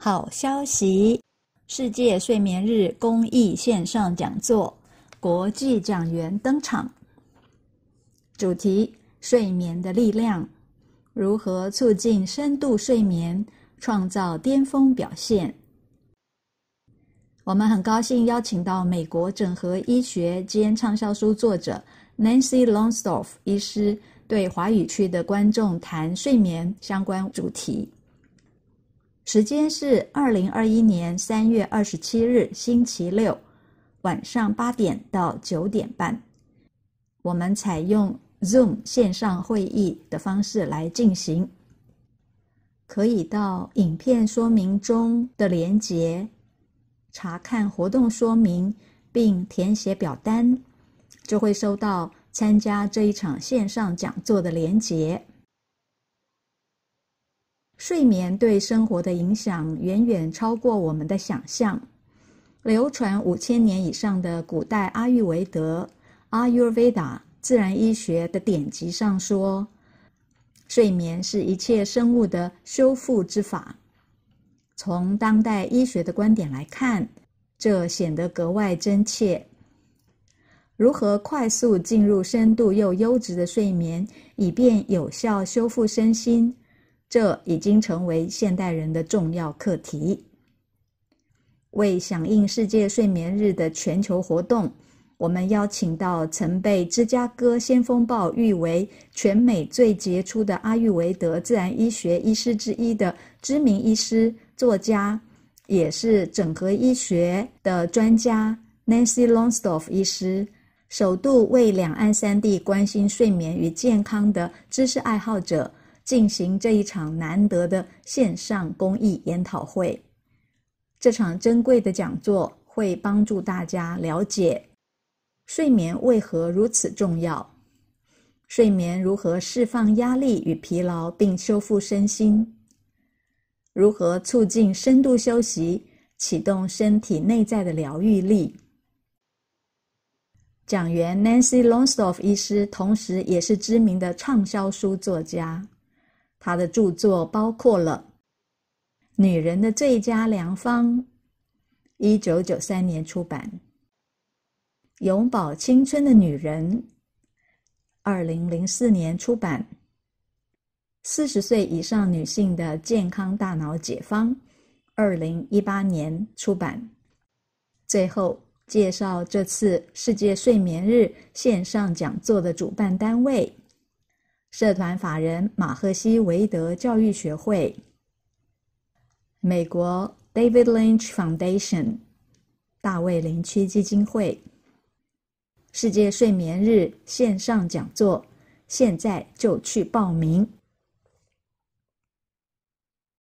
好消息！世界睡眠日公益线上讲座，国际讲员登场，主题：睡眠的力量，如何促进深度睡眠，创造巅峰表现。我们很高兴邀请到美国整合医学兼畅销书作者 Nancy Longstaff 医师，对华语区的观众谈睡眠相关主题。时间是二零二一年三月二十七日星期六晚上八点到九点半，我们采用 Zoom 线上会议的方式来进行。可以到影片说明中的连结查看活动说明，并填写表单，就会收到参加这一场线上讲座的连结。睡眠对生活的影响远远超过我们的想象。流传五千年以上的古代阿育韦德阿 y 维达自然医学的典籍上说，睡眠是一切生物的修复之法。从当代医学的观点来看，这显得格外真切。如何快速进入深度又优质的睡眠，以便有效修复身心？这已经成为现代人的重要课题。为响应世界睡眠日的全球活动，我们邀请到曾被《芝加哥先锋报》誉为全美最杰出的阿育维德自然医学医师之一的知名医师、作家，也是整合医学的专家 Nancy Longstaff 医师，首度为两岸三地关心睡眠与健康的知识爱好者。进行这一场难得的线上公益研讨会。这场珍贵的讲座会帮助大家了解睡眠为何如此重要，睡眠如何释放压力与疲劳并修复身心，如何促进深度休息，启动身体内在的疗愈力。讲员 Nancy Longstaff 医师同时也是知名的畅销书作家。他的著作包括了《女人的最佳良方》，一九九三年出版；《永葆青春的女人》，二零零四年出版；《四十岁以上女性的健康大脑解方》，二零一八年出版。最后介绍这次世界睡眠日线上讲座的主办单位。社团法人马赫西维德教育学会，美国 David Lynch Foundation，大卫林区基金会，世界睡眠日线上讲座，现在就去报名。